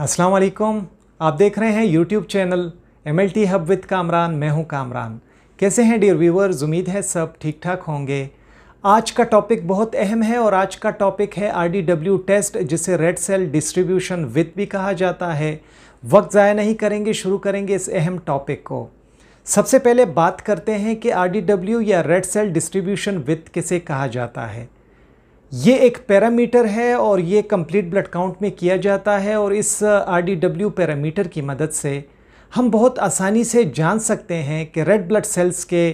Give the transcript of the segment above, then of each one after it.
अस्सलाम वालेकुम आप देख रहे हैं YouTube channel M L T hub with Kamran मैं हूं कामरान कैसे हैं डियर व्यूवर्स उम्मीद है सब ठीक ठाक होंगे आज का टॉपिक बहुत अहम है और आज का टॉपिक है आर डी डब्ल्यू टेस्ट जिसे रेड सेल डिस्ट्रीब्यूशन विथ भी कहा जाता है वक्त ज़ाया नहीं करेंगे शुरू करेंगे इस अहम टॉपिक को सबसे पहले बात करते हैं कि आर डी डब्ल्यू या रेड सेल डिस्ट्रीब्यूशन विथ किसे कहा जाता है ये एक पैरामीटर है और ये कंप्लीट ब्लड काउंट में किया जाता है और इस आर पैरामीटर की मदद से हम बहुत आसानी से जान सकते हैं कि रेड ब्लड सेल्स के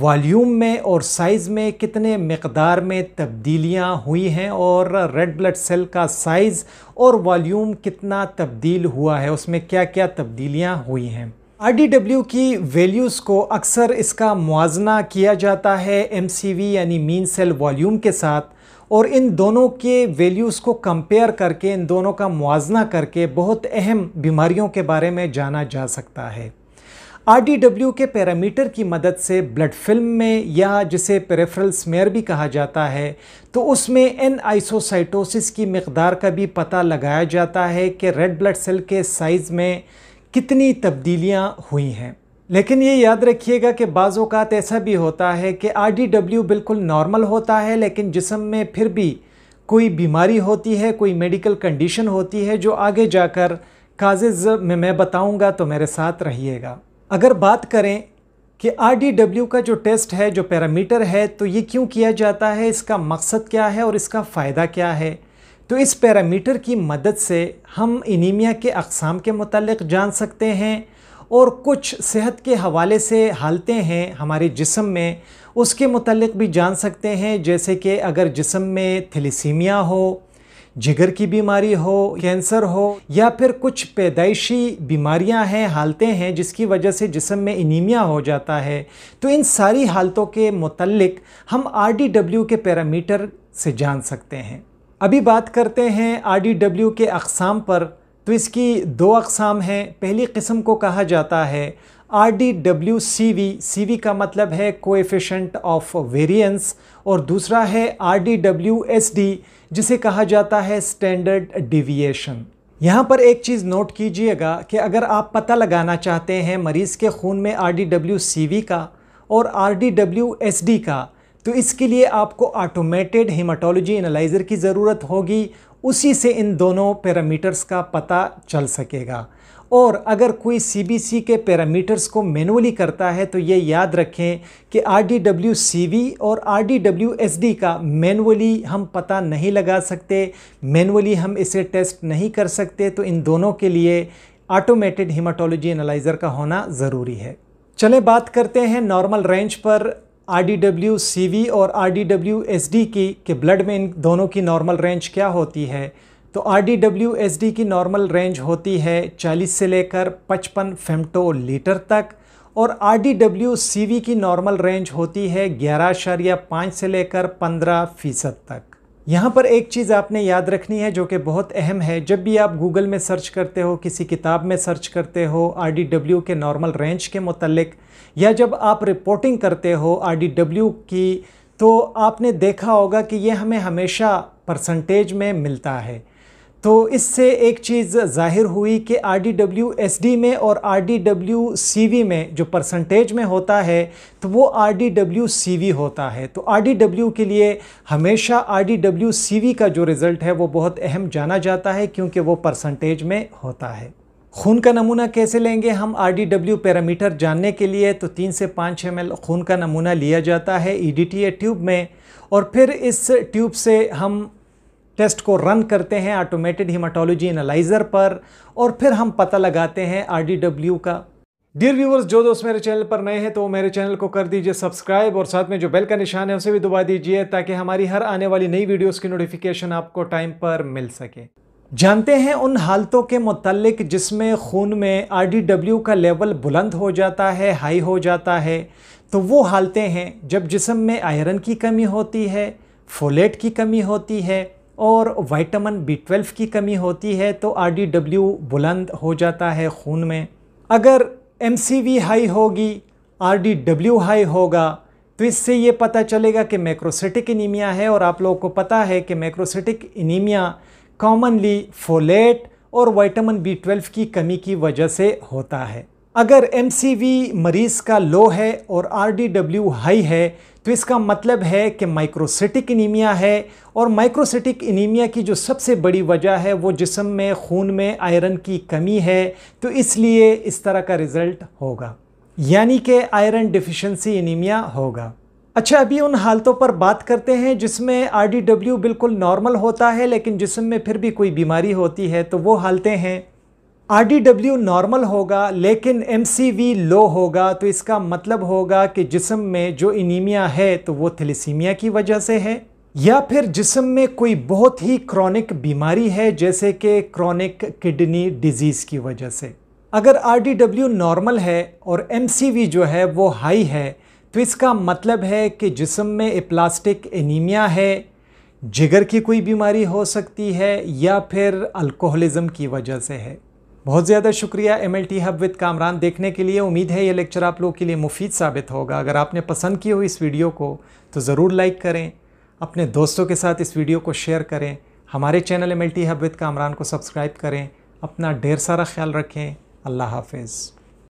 वॉल्यूम में और साइज़ में कितने मकदार में तब्दीलियाँ हुई हैं और रेड ब्लड सेल का साइज़ और वॉल्यूम कितना तब्दील हुआ है उसमें क्या क्या तब्दीलियाँ हुई हैं आर की वैल्यूज़ को अक्सर इसका मुजना किया जाता है एम यानी मीन सेल वॉल्यूम के साथ और इन दोनों के वैल्यूज़ को कंपेयर करके इन दोनों का मुआजना करके बहुत अहम बीमारियों के बारे में जाना जा सकता है आर के पैरामीटर की मदद से ब्लड फिल्म में या जिसे पेरेफ्रल स्मेयर भी कहा जाता है तो उसमें एन आइसोसाइटोसिस की मकदार का भी पता लगाया जाता है कि रेड ब्लड सेल के साइज़ में कितनी तब्दीलियाँ हुई हैं लेकिन ये याद रखिएगा कि बाज़ात ऐसा भी होता है कि आर डी डब्ल्यू बिल्कुल नॉर्मल होता है लेकिन जिसम में फिर भी कोई बीमारी होती है कोई मेडिकल कंडीशन होती है जो आगे जाकर काजेज में मैं बताऊंगा तो मेरे साथ रहिएगा अगर बात करें कि आर का जो टेस्ट है जो पैरामीटर है तो ये क्यों किया जाता है इसका मकसद क्या है और इसका फ़ायदा क्या है तो इस पैरामीटर की मदद से हम इनीमिया के अकसाम के मतलब जान सकते हैं और कुछ सेहत के हवाले से हालतें हैं हमारे जिसम में उसके मतलब भी जान सकते हैं जैसे कि अगर जिसम में थैलीसीमिया हो जिगर की बीमारी हो कैंसर हो या फिर कुछ पैदाइशी बीमारियां हैं हालतें हैं जिसकी वजह से जिसम में इनीमिया हो जाता है तो इन सारी हालतों के मतलब हम आर के पैरामीटर से जान सकते हैं अभी बात करते हैं आर के अकसाम पर तो इसकी दो अकसाम हैं पहली कस्म को कहा जाता है R D W C V C V का मतलब है कोएफिशिएंट ऑफ वेरिएंस और दूसरा है R D W S D जिसे कहा जाता है स्टैंडर्ड डिविएशन यहाँ पर एक चीज़ नोट कीजिएगा कि अगर आप पता लगाना चाहते हैं मरीज़ के खून में R D W C V का और R D W S D का तो इसके लिए आपको ऑटोमेटेड हीमाटोलॉजी एनालाइज़र की ज़रूरत होगी उसी से इन दोनों पैरामीटर्स का पता चल सकेगा और अगर कोई सी के पैरामीटर्स को मैनुअली करता है तो ये याद रखें कि आर डी और आर डी का मैनुअली हम पता नहीं लगा सकते मैनुअली हम इसे टेस्ट नहीं कर सकते तो इन दोनों के लिए ऑटोमेटेड हिमाटोलॉजी एनालाइज़र का होना ज़रूरी है चले बात करते हैं नॉर्मल रेंज पर R D W C V और R D W S D की के ब्लड में इन दोनों की नॉर्मल रेंज क्या होती है तो R D W S D की नॉर्मल रेंज होती है 40 से लेकर 55 फेमटो लीटर तक और R D W C V की नॉर्मल रेंज होती है ग्यारह से लेकर पंद्रह फ़ीसद तक यहाँ पर एक चीज़ आपने याद रखनी है जो कि बहुत अहम है जब भी आप गूगल में सर्च करते हो किसी किताब में सर्च करते हो आर के नॉर्मल रेंज के मतलब या जब आप रिपोर्टिंग करते हो आर की तो आपने देखा होगा कि ये हमें हमेशा परसेंटेज में मिलता है तो इससे एक चीज़ जाहिर हुई कि R D W S D में और R D W C V में जो परसेंटेज में होता है तो वो R D W C V होता है तो आर डी डब्ल्यू के लिए हमेशा R D W C V का जो रिज़ल्ट है वो बहुत अहम जाना जाता है क्योंकि वो परसेंटेज में होता है खून का नमूना कैसे लेंगे हम आर डी डब्ल्यू पैरामीटर जानने के लिए तो तीन से पाँच एम एल खून का नमूना लिया जाता है E D T A tube में और फिर इस ट्यूब से हम टेस्ट को रन करते हैं ऑटोमेटेड हिमाटोलॉजी एनालाइज़र पर और फिर हम पता लगाते हैं डब्ल्यू का डियर व्यूवर्स जो दोस्त मेरे चैनल पर नए हैं तो मेरे चैनल को कर दीजिए सब्सक्राइब और साथ में जो बेल का निशान है उसे भी दबा दीजिए ताकि हमारी हर आने वाली नई वीडियोस की नोटिफिकेशन आपको टाइम पर मिल सके जानते हैं उन हालतों के मतलब जिसमें खून में डब्ल्यू का लेवल बुलंद हो जाता है हाई हो जाता है तो वो हालतें हैं जब जिसम में आयरन की कमी होती है फोलेट की कमी होती है और विटामिन बी ट्वेल्व की कमी होती है तो आर डी डब्ल्यू बुलंद हो जाता है खून में अगर एम सी वी हाई होगी आर डी डब्ल्यू हाई होगा तो इससे ये पता चलेगा कि मैक्रोसिटिक इनीमिया है और आप लोगों को पता है कि मैक्रोसिटिक इनीमिया कॉमनली फोलेट और विटामिन बी ट्वेल्व की कमी की वजह से होता है अगर एम मरीज़ का लो है और आर हाई है तो इसका मतलब है कि माइक्रोसिटिक इनीमिया है और माइक्रोसिटिक इनीमिया की जो सबसे बड़ी वजह है वो जिसम में खून में आयरन की कमी है तो इसलिए इस तरह का रिज़ल्ट होगा यानी कि आयरन डिफिशेंसी इनीमिया होगा अच्छा अभी उन हालतों पर बात करते हैं जिसमें आर बिल्कुल नॉर्मल होता है लेकिन जिसम में फिर भी कोई बीमारी होती है तो वो हालतें हैं आर डी डब्ल्यू नॉर्मल होगा लेकिन एम सी वी लो होगा तो इसका मतलब होगा कि जिसम में जो इनीमिया है तो वो थैलीसीमिया की वजह से है या फिर जिसम में कोई बहुत ही क्रॉनिक बीमारी है जैसे कि क्रॉनिक किडनी डिजीज़ की वजह से अगर आर डी डब्ल्यू नॉर्मल है और एम सी वी जो है वो हाई है तो इसका मतलब है कि जिसम में एप्लास्टिक एनीमिया है जिगर की कोई बीमारी हो सकती है या फिर अल्कोहलिज़म की वजह से है बहुत ज़्यादा शुक्रिया M L T hub with Kamran देखने के लिए उम्मीद है ये लेक्चर आप लोगों के लिए मुफीद साबित होगा अगर आपने पसंद की हो इस वीडियो को तो ज़रूर लाइक करें अपने दोस्तों के साथ इस वीडियो को शेयर करें हमारे channel M L T hub with Kamran को सब्सक्राइब करें अपना ढेर सारा ख्याल रखें अल्लाह हाफिज़